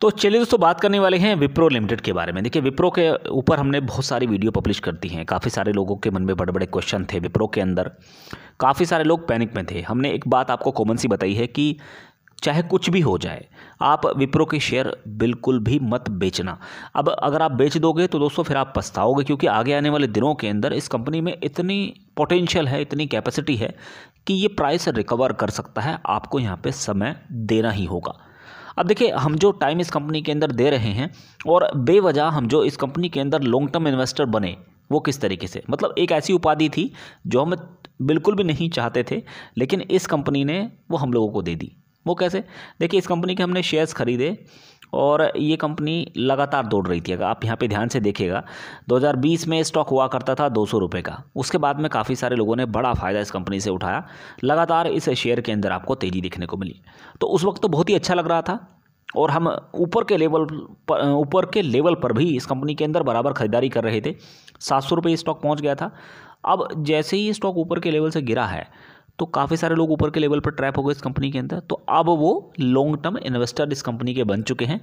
तो चलिए दोस्तों बात करने वाले हैं विप्रो लिमिटेड के बारे में देखिए विप्रो के ऊपर हमने बहुत सारी वीडियो पब्लिश कर दी हैं काफ़ी सारे लोगों के मन में बड़े बड़े क्वेश्चन थे विप्रो के अंदर काफ़ी सारे लोग पैनिक में थे हमने एक बात आपको कॉमन सी बताई है कि चाहे कुछ भी हो जाए आप विप्रो के शेयर बिल्कुल भी मत बेचना अब अगर आप बेच दोगे तो दोस्तों फिर आप पछताओगे क्योंकि आगे आने वाले दिनों के अंदर इस कंपनी में इतनी पोटेंशियल है इतनी कैपेसिटी है कि ये प्राइस रिकवर कर सकता है आपको यहाँ पर समय देना ही होगा अब देखिए हम जो टाइम इस कंपनी के अंदर दे रहे हैं और बेवजह हम जो इस कंपनी के अंदर लॉन्ग टर्म इन्वेस्टर बने वो किस तरीके से मतलब एक ऐसी उपाधि थी जो हम बिल्कुल भी नहीं चाहते थे लेकिन इस कंपनी ने वो हम लोगों को दे दी वो कैसे देखिए इस कंपनी के हमने शेयर्स खरीदे और ये कंपनी लगातार दौड़ रही थी अगर आप यहाँ पे ध्यान से देखिएगा 2020 में स्टॉक हुआ करता था दो सौ का उसके बाद में काफ़ी सारे लोगों ने बड़ा फ़ायदा इस कंपनी से उठाया लगातार इस शेयर के अंदर आपको तेज़ी देखने को मिली तो उस वक्त तो बहुत ही अच्छा लग रहा था और हम ऊपर के लेवल पर ऊपर के लेवल पर भी इस कंपनी के अंदर बराबर खरीदारी कर रहे थे सात सौ स्टॉक पहुँच गया था अब जैसे ही स्टॉक ऊपर के लेवल से गिरा है तो काफ़ी सारे लोग ऊपर के लेवल पर ट्रैप हो गए इस कंपनी के अंदर तो अब वो लॉन्ग टर्म इन्वेस्टर इस कंपनी के बन चुके हैं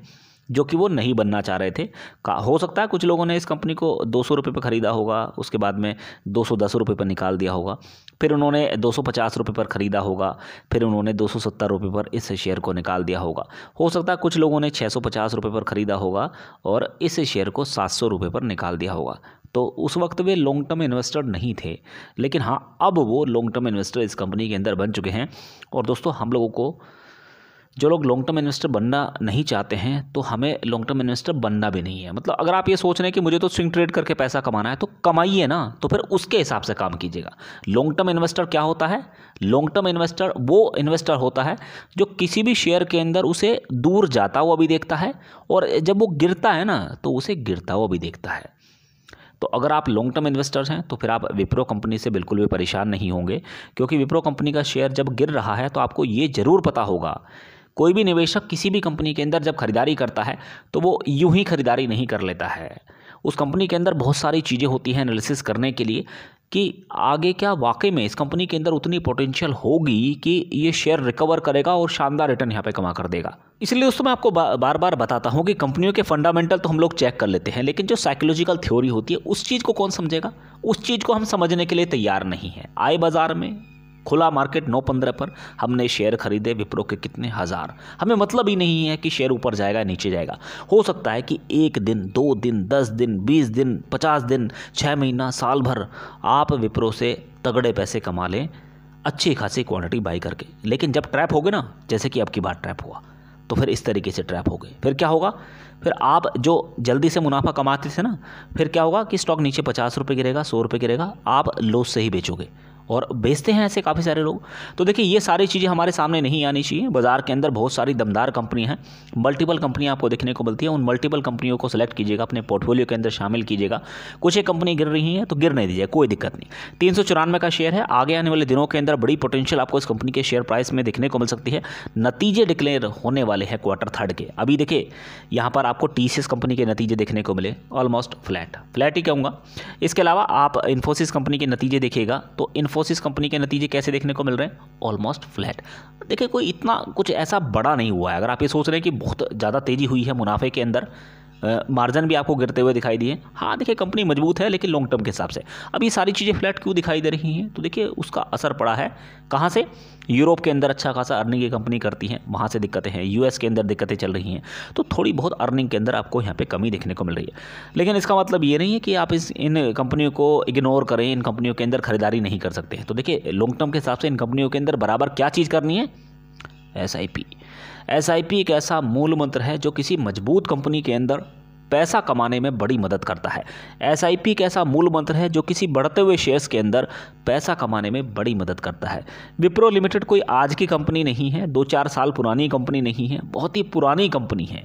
जो कि वो नहीं बनना चाह रहे थे का हो सकता है कुछ लोगों ने इस कंपनी को दो सौ रुपये पर ख़रीदा होगा उसके बाद में दो सौ दस रुपये पर निकाल दिया होगा फिर उन्होंने दो सौ पचास रुपये पर ख़रीदा होगा फिर उन्होंने दो सौ सत्तर रुपये पर इस शेयर को निकाल दिया होगा हो सकता है कुछ लोगों ने छः सौ पचास रुपये पर ख़रीदा होगा और इस शेयर को सात सौ रुपये पर निकाल दिया होगा तो उस वक्त वे लॉन्ग टर्म इन्वेस्टर नहीं थे लेकिन हाँ अब वो लॉन्ग टर्म इन्वेस्टर इस कंपनी के अंदर बन चुके हैं और दोस्तों हम लोगों को जो लोग लॉन्ग टर्म इन्वेस्टर बनना नहीं चाहते हैं तो हमें लॉन्ग टर्म इन्वेस्टर बनना भी नहीं है मतलब अगर आप ये सोच रहे हैं कि मुझे तो स्विंग ट्रेड करके पैसा कमाना है तो कमाइए ना तो फिर उसके हिसाब से काम कीजिएगा लॉन्ग टर्म इन्वेस्टर क्या होता है लॉन्ग टर्म इन्वेस्टर वो इन्वेस्टर होता है जो किसी भी शेयर के अंदर उसे दूर जाता हुआ भी देखता है और जब वो गिरता है ना तो उसे गिरता हुआ भी देखता है तो अगर आप लॉन्ग टर्म इन्वेस्टर्स हैं तो फिर आप विप्रो कंपनी से बिल्कुल भी परेशान नहीं होंगे क्योंकि विप्रो कंपनी का शेयर जब गिर रहा है तो आपको ये ज़रूर पता होगा कोई भी निवेशक किसी भी कंपनी के अंदर जब खरीदारी करता है तो वो यूं ही खरीदारी नहीं कर लेता है उस कंपनी के अंदर बहुत सारी चीज़ें होती हैं एनालिसिस करने के लिए कि आगे क्या वाकई में इस कंपनी के अंदर उतनी पोटेंशियल होगी कि ये शेयर रिकवर करेगा और शानदार रिटर्न यहाँ पे कमा कर देगा इसलिए दोस्तों मैं आपको बार बार बताता हूँ कि कंपनियों के फंडामेंटल तो हम लोग चेक कर लेते हैं लेकिन जो साइकोलॉजिकल थ्योरी होती है उस चीज़ को कौन समझेगा उस चीज़ को हम समझने के लिए तैयार नहीं है आए बाज़ार में खुला मार्केट नौ पंद्रह पर हमने शेयर खरीदे विप्रो के कितने हज़ार हमें मतलब ही नहीं है कि शेयर ऊपर जाएगा नीचे जाएगा हो सकता है कि एक दिन दो दिन दस दिन बीस दिन पचास दिन छः महीना साल भर आप विप्रो से तगड़े पैसे कमा लें अच्छी खासी क्वांटिटी बाई करके लेकिन जब ट्रैप हो गए ना जैसे कि अब की बार ट्रैप हुआ तो फिर इस तरीके से ट्रैप हो गए फिर क्या होगा फिर आप जो जल्दी से मुनाफा कमाते थे ना फिर क्या होगा कि स्टॉक नीचे पचास रुपये गिरेगा सौ रुपये गिरेगा आप लॉस से ही बेचोगे और बेचते हैं ऐसे काफ़ी सारे लोग तो देखिए ये सारी चीज़ें हमारे सामने नहीं आनी चाहिए बाज़ार के अंदर बहुत सारी दमदार कंपनियाँ हैं मल्टीपल कंपनियाँ आपको देखने को मिलती हैं उन मल्टीपल कंपनियों को सेलेक्ट कीजिएगा अपने पोर्टफोलियो के अंदर शामिल कीजिएगा कुछ एक कंपनी गिर रही हैं तो गिरने दीजिए कोई दिक्कत नहीं तीन सौ चौरानवे का शेयर है आगे आने वाले दिनों के अंदर बड़ी पोटेंशियल आपको इस कंपनी के शेयर प्राइस में देखने को मिल सकती है नतीजे डिक्लेयर होने वाले हैं क्वार्टर थर्ड के अभी देखिए यहाँ पर आपको टी कंपनी के नतीजे देखने को मिले ऑलमोस्ट फ्लैट फ्लैट ही कहूँगा इसके अलावा आप इन्फोसिस कंपनी के नतीजे देखिएगा तो इन्फो इन्फोसिस कंपनी के नतीजे कैसे देखने को मिल रहे हैं ऑलमोस्ट फ्लैट देखिए कोई इतना कुछ ऐसा बड़ा नहीं हुआ है अगर आप ये सोच रहे हैं कि बहुत ज़्यादा तेज़ी हुई है मुनाफे के अंदर मार्जिन भी आपको गिरते हुए दिखाई दिए हाँ देखिए कंपनी मजबूत है लेकिन लॉन्ग टर्म के हिसाब से अब ये सारी चीज़ें फ्लैट क्यों दिखाई दे रही हैं तो देखिए उसका असर पड़ा है कहाँ से यूरोप के अंदर अच्छा खासा अर्निंग की कंपनी करती है वहाँ से दिक्कतें हैं यूएस के अंदर दिक्कतें चल रही हैं तो थोड़ी बहुत अर्निंग के अंदर आपको यहाँ पे कमी देखने को मिल रही है लेकिन इसका मतलब ये नहीं है कि आप इस इन कंपनियों को इग्नोर करें इन कंपनियों के अंदर खरीदारी नहीं कर सकते तो देखिए लॉन्ग टर्म के हिसाब से इन कंपनियों के अंदर बराबर क्या चीज़ करनी है S I P S I P एक ऐसा मूल मंत्र है जो किसी मजबूत कंपनी के अंदर पैसा कमाने में बड़ी मदद करता है एस एक ऐसा मूल मंत्र है जो किसी बढ़ते हुए शेयर्स के अंदर पैसा कमाने में बड़ी मदद करता है विप्रो लिमिटेड कोई आज की कंपनी नहीं है दो चार साल पुरानी कंपनी नहीं है बहुत ही पुरानी कंपनी है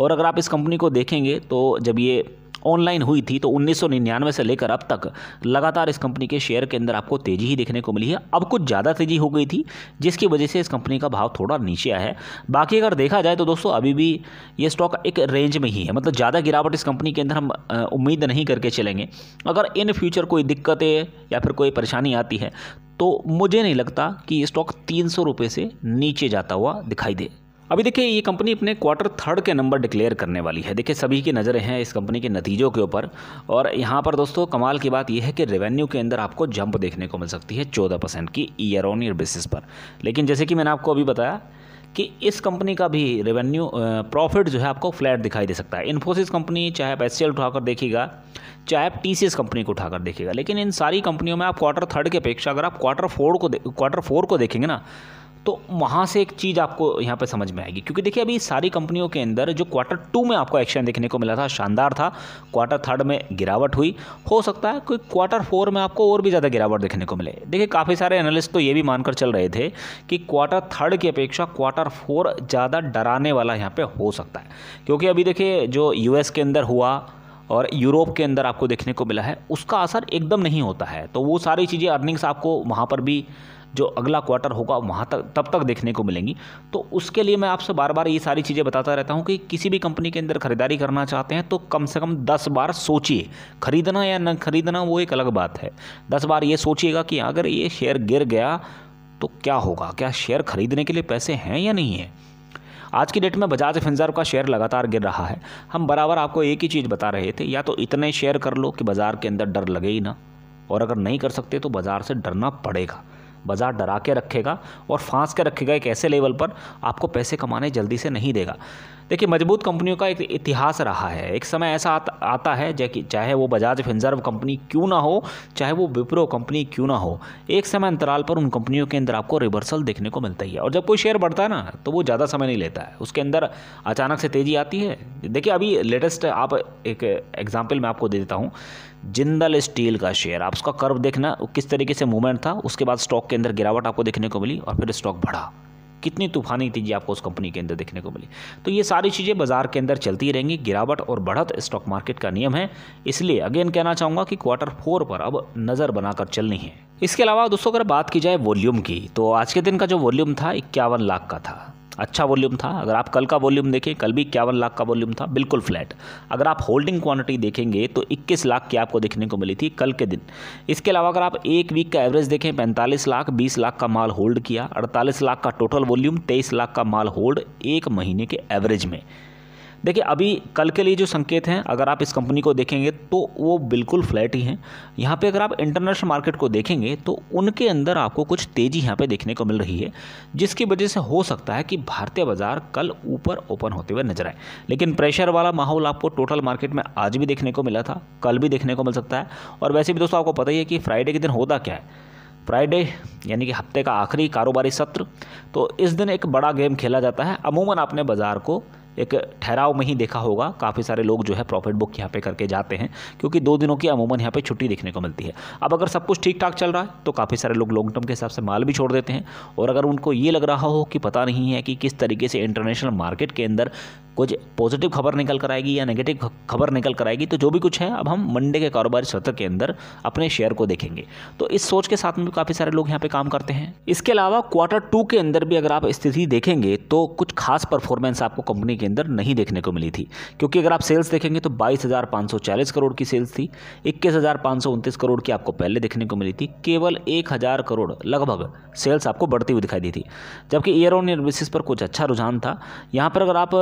और अगर आप इस कंपनी को देखेंगे तो जब ये ऑनलाइन हुई थी तो उन्नीस से लेकर अब तक लगातार इस कंपनी के शेयर के अंदर आपको तेज़ी ही देखने को मिली है अब कुछ ज़्यादा तेज़ी हो गई थी जिसकी वजह से इस कंपनी का भाव थोड़ा नीचे आया है बाकी अगर देखा जाए तो दोस्तों अभी भी ये स्टॉक एक रेंज में ही है मतलब ज़्यादा गिरावट इस कंपनी के अंदर हम उम्मीद नहीं करके चलेंगे अगर इन फ्यूचर कोई दिक्कतें या फिर कोई परेशानी आती है तो मुझे नहीं लगता कि ये स्टॉक तीन सौ रुपये से नीचे जाता हुआ दिखाई दे अभी देखिए ये कंपनी अपने क्वार्टर थर्ड के नंबर डिक्लेयर करने वाली है देखिए सभी की नज़रें हैं इस कंपनी के नतीजों के ऊपर और यहाँ पर दोस्तों कमाल की बात यह है कि रेवेन्यू के अंदर आपको जंप देखने को मिल सकती है चौदह परसेंट की ईयर ऑन ईयर बेसिस पर लेकिन जैसे कि मैंने आपको अभी बताया कि इस कंपनी का भी रेवेन्यू प्रॉफिट जो है आपको फ्लैट दिखाई दे सकता है इन्फोसिस कंपनी चाहे आप एस उठाकर देखिएगा चाहे आप टी कंपनी को उठाकर देखिएगा लेकिन इन सारी कंपनियों में आप क्वार्टर थर्ड की अपेक्षा अगर आप क्वार्टर फोर को क्वार्टर फोर को देखेंगे ना तो वहाँ से एक चीज़ आपको यहाँ पर समझ में आएगी क्योंकि देखिए अभी सारी कंपनियों के अंदर जो क्वार्टर टू में आपको एक्शन देखने को मिला था शानदार था क्वार्टर थर्ड में गिरावट हुई हो सकता है कोई क्वार्टर फोर में आपको और भी ज़्यादा गिरावट देखने को मिले देखिए काफ़ी सारे एनालिस्ट तो ये भी मानकर चल रहे थे कि क्वार्टर थर्ड की अपेक्षा क्वार्टर फोर ज़्यादा डराने वाला यहाँ पर हो सकता है क्योंकि अभी देखिए जो यूएस के अंदर हुआ और यूरोप के अंदर आपको देखने को मिला है उसका असर एकदम नहीं होता है तो वो सारी चीज़ें अर्निंग्स आपको वहाँ पर भी जो अगला क्वार्टर होगा वहाँ तक तब तक देखने को मिलेंगी तो उसके लिए मैं आपसे बार बार ये सारी चीज़ें बताता रहता हूँ कि किसी भी कंपनी के अंदर खरीदारी करना चाहते हैं तो कम से कम दस बार सोचिए खरीदना या न खरीदना वो एक अलग बात है दस बार ये सोचिएगा कि अगर ये शेयर गिर गया तो क्या होगा क्या शेयर खरीदने के लिए पैसे हैं या नहीं है आज की डेट में बजाज फिंजर्व का शेयर लगातार गिर रहा है हम बराबर आपको एक ही चीज़ बता रहे थे या तो इतने शेयर कर लो कि बाज़ार के अंदर डर लगे ही ना और अगर नहीं कर सकते तो बाज़ार से डरना पड़ेगा बाज़ार डरा के रखेगा और फांस के रखेगा एक ऐसे लेवल पर आपको पैसे कमाने जल्दी से नहीं देगा देखिए मजबूत कंपनियों का एक इतिहास रहा है एक समय ऐसा आत, आता है जैकि चाहे वो बजाज फिंजर्व कंपनी क्यों ना हो चाहे वो विप्रो कंपनी क्यों ना हो एक समय अंतराल पर उन कंपनियों के अंदर आपको रिवर्सल देखने को मिलता ही है और जब कोई शेयर बढ़ता है ना तो वो ज़्यादा समय नहीं लेता है उसके अंदर अचानक से तेज़ी आती है देखिए अभी लेटेस्ट आप एक एग्जाम्पल मैं आपको दे देता हूँ जिंदल स्टील का शेयर आप उसका कर्व देखना किस तरीके से मूवमेंट था उसके बाद स्टॉक के अंदर गिरावट आपको देखने को मिली और फिर स्टॉक बढ़ा कितनी तूफानी तेजी आपको उस कंपनी के अंदर देखने को मिली तो ये सारी चीज़ें बाजार के अंदर चलती रहेंगी गिरावट और बढ़त स्टॉक मार्केट का नियम है इसलिए अगेन कहना चाहूँगा कि क्वार्टर फोर पर अब नज़र बनाकर चलनी है इसके अलावा दोस्तों अगर बात की जाए वॉल्यूम की तो आज के दिन का जो वॉल्यूम था इक्यावन लाख का था अच्छा वॉल्यूम था अगर आप कल का वॉल्यूम देखें कल भी इक्यावन लाख का वॉल्यूम था बिल्कुल फ्लैट अगर आप होल्डिंग क्वांटिटी देखेंगे तो 21 लाख की आपको देखने को मिली थी कल के दिन इसके अलावा अगर आप एक वीक का एवरेज देखें 45 लाख 20 लाख का माल होल्ड किया 48 लाख का टोटल वॉल्यूम 23 लाख का माल होल्ड एक महीने के एवरेज में देखिए अभी कल के लिए जो संकेत हैं अगर आप इस कंपनी को देखेंगे तो वो बिल्कुल फ्लैट ही हैं यहाँ पे अगर आप इंटरनेशनल मार्केट को देखेंगे तो उनके अंदर आपको कुछ तेज़ी यहाँ पे देखने को मिल रही है जिसकी वजह से हो सकता है कि भारतीय बाजार कल ऊपर ओपन होते हुए नजर आए लेकिन प्रेशर वाला माहौल आपको टोटल मार्केट में आज भी देखने को मिला था कल भी देखने को मिल सकता है और वैसे भी दोस्तों आपको पता ही है कि फ्राइडे के दिन होता क्या है फ्राइडे यानी कि हफ्ते का आखिरी कारोबारी सत्र तो इस दिन एक बड़ा गेम खेला जाता है अमूमन आपने बाज़ार को एक ठहराव में ही देखा होगा काफ़ी सारे लोग जो है प्रॉफिट बुक यहाँ पे करके जाते हैं क्योंकि दो दिनों की अमूमन यहाँ पे छुट्टी देखने को मिलती है अब अगर सब कुछ ठीक ठाक चल रहा है तो काफ़ी सारे लोग लॉन्ग टर्म के हिसाब से माल भी छोड़ देते हैं और अगर उनको ये लग रहा हो कि पता नहीं है कि किस तरीके से इंटरनेशनल मार्केट के अंदर कुछ पॉजिटिव खबर निकल कर आएगी या नेगेटिव खबर निकल कर आएगी तो जो भी कुछ है अब हम मंडे के कारोबारी सत्र के अंदर अपने शेयर को देखेंगे तो इस सोच के साथ में भी काफ़ी सारे लोग यहाँ पे काम करते हैं इसके अलावा क्वार्टर टू के अंदर भी अगर आप स्थिति देखेंगे तो कुछ खास परफॉर्मेंस आपको कंपनी के अंदर नहीं देखने को मिली थी क्योंकि अगर आप सेल्स देखेंगे तो बाईस करोड़ की सेल्स थी इक्कीस करोड़ की आपको पहले देखने को मिली थी केवल एक करोड़ लगभग सेल्स आपको बढ़ती हुई दिखाई दी थी जबकि ईयर ऑन ईयर बेसिस पर कुछ अच्छा रुझान था यहाँ पर अगर आप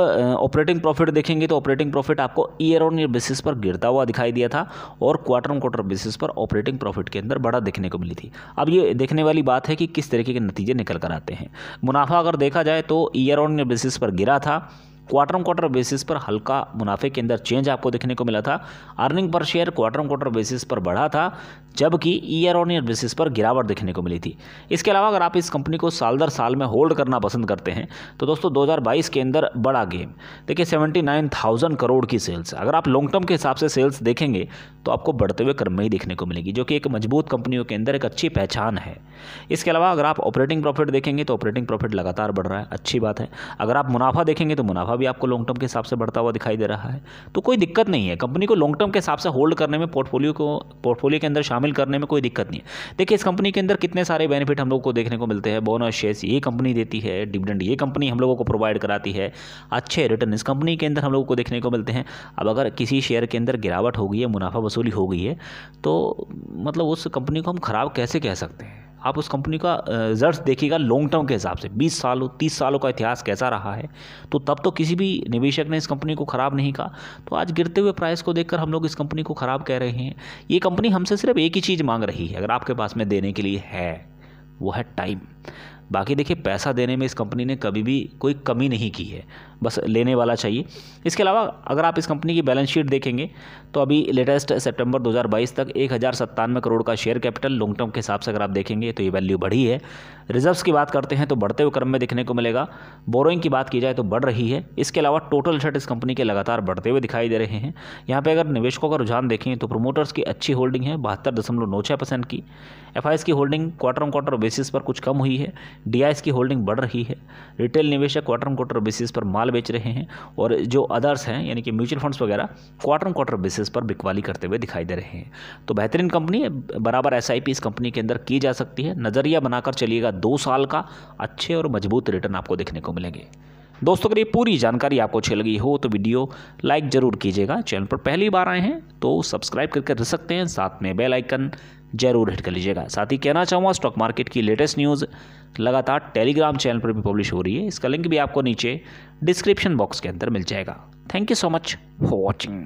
ऑपरेटिंग प्रॉफिट देखेंगे तो ऑपरेटिंग प्रॉफिट आपको ईयर ऑन ईयर बेसिस पर गिरता हुआ दिखाई दिया था और क्वार्टर ऑन क्वार्टर बेसिस पर ऑपरेटिंग प्रॉफिट के अंदर बड़ा देखने को मिली थी अब ये देखने वाली बात है कि किस तरीके के नतीजे निकल कर आते हैं मुनाफा अगर देखा जाए तो ईयर ऑन ईयर बेसिस पर गिरा था क्वार्टर ऑन क्वार्टर बेसिस पर हल्का मुनाफे के अंदर चेंज आपको देखने को मिला था earning per share quarter on quarter basis पर बढ़ा था जबकि ईयर ऑन ईयर बेसिस पर गिरावट देखने को मिली थी इसके अलावा अगर आप इस कंपनी को साल दर साल में होल्ड करना पसंद करते हैं तो दोस्तों 2022 के अंदर बड़ा गेम देखिए 79,000 करोड़ की सेल्स अगर आप लॉन्ग टर्म के हिसाब से सेल्स देखेंगे तो आपको बढ़ते हुए कर्म ही देखने को मिलेगी जो कि एक मजबूत कंपनियों के अंदर एक अच्छी पहचान है इसके अलावा अगर आप ऑपरेटिंग प्रॉफिट देखेंगे तो ऑपरेटिंग प्रॉफिट लगातार बढ़ रहा है अच्छी बात है अगर आप मुनाफा देखेंगे तो मुनाफा भी आपको लॉन्ग टर्म के हिसाब से बढ़ता हुआ दिखाई दे रहा है तो कोई दिक्कत नहीं है कंपनी को लॉन्ग टर्म के हिसाब से होल्ड करने में पोर्टफोलियो को पोर्टफोलियो के अंदर शामिल शामिल करने में कोई दिक्कत नहीं है देखिए इस कंपनी के अंदर कितने सारे बेनिफिट हम लोग को देखने को मिलते हैं बोनस शेयर्स ये कंपनी देती है डिविडेंड ये कंपनी हम लोगों को प्रोवाइड कराती है अच्छे रिटर्न इस कंपनी के अंदर हम लोगों को देखने को मिलते हैं अब अगर किसी शेयर के अंदर गिरावट हो गई है मुनाफा वसूली हो गई है तो मतलब उस कंपनी को हम ख़राब कैसे कह सकते हैं आप उस कंपनी का रिजल्ट देखिएगा लॉन्ग टर्म के हिसाब से 20 सालों 30 सालों का इतिहास कैसा रहा है तो तब तो किसी भी निवेशक ने इस कंपनी को ख़राब नहीं कहा तो आज गिरते हुए प्राइस को देखकर हम लोग इस कंपनी को ख़राब कह रहे हैं ये कंपनी हमसे सिर्फ एक ही चीज़ मांग रही है अगर आपके पास में देने के लिए है वो है टाइम बाकी देखिए पैसा देने में इस कंपनी ने कभी भी कोई कमी नहीं की है बस लेने वाला चाहिए इसके अलावा अगर आप इस कंपनी की बैलेंस शीट देखेंगे तो अभी लेटेस्ट सितंबर 2022 तक एक करोड़ का शेयर कैपिटल लॉन्ग टर्म के हिसाब से अगर आप देखेंगे तो ये वैल्यू बढ़ी है रिजर्व्स की बात करते हैं तो बढ़ते हुए क्रम में देखने को मिलेगा बोरोइंग की बात की जाए तो बढ़ रही है इसके अलावा टोटल शर्ट इस कंपनी के लगातार बढ़ते हुए दिखाई दे रहे हैं यहाँ पर अगर निवेशकों का रुझान देखें तो प्रोमोटर्स की अच्छी होल्डिंग है बहत्तर की एफ की holding quarter on quarter basis पर कुछ कम हुई है डीआईएस की होल्डिंग बढ़ रही है रिटेल निवेशक क्वार्टर क्वार्टर बेसिस पर माल बेच रहे हैं और जो अदर्स हैं यानी कि म्यूचुअल फंड्स वगैरह क्वार्टर क्वार्टर बेसिस पर बिकवाली करते हुए दिखाई दे रहे हैं तो बेहतरीन कंपनी है बराबर एस इस कंपनी के अंदर की जा सकती है नज़रिया बनाकर चलिएगा दो साल का अच्छे और मजबूत रिटर्न आपको देखने को मिलेंगे दोस्तों अगर ये पूरी जानकारी आपको अच्छी लगी हो तो वीडियो लाइक ज़रूर कीजिएगा चैनल पर पहली बार आए हैं तो सब्सक्राइब करके रख सकते हैं साथ में बेल आइकन जरूर हिट कर लीजिएगा साथ ही कहना चाहूँगा स्टॉक मार्केट की लेटेस्ट न्यूज़ लगातार टेलीग्राम चैनल पर भी पब्लिश हो रही है इसका लिंक भी आपको नीचे डिस्क्रिप्शन बॉक्स के अंदर मिल जाएगा thank you so much for watching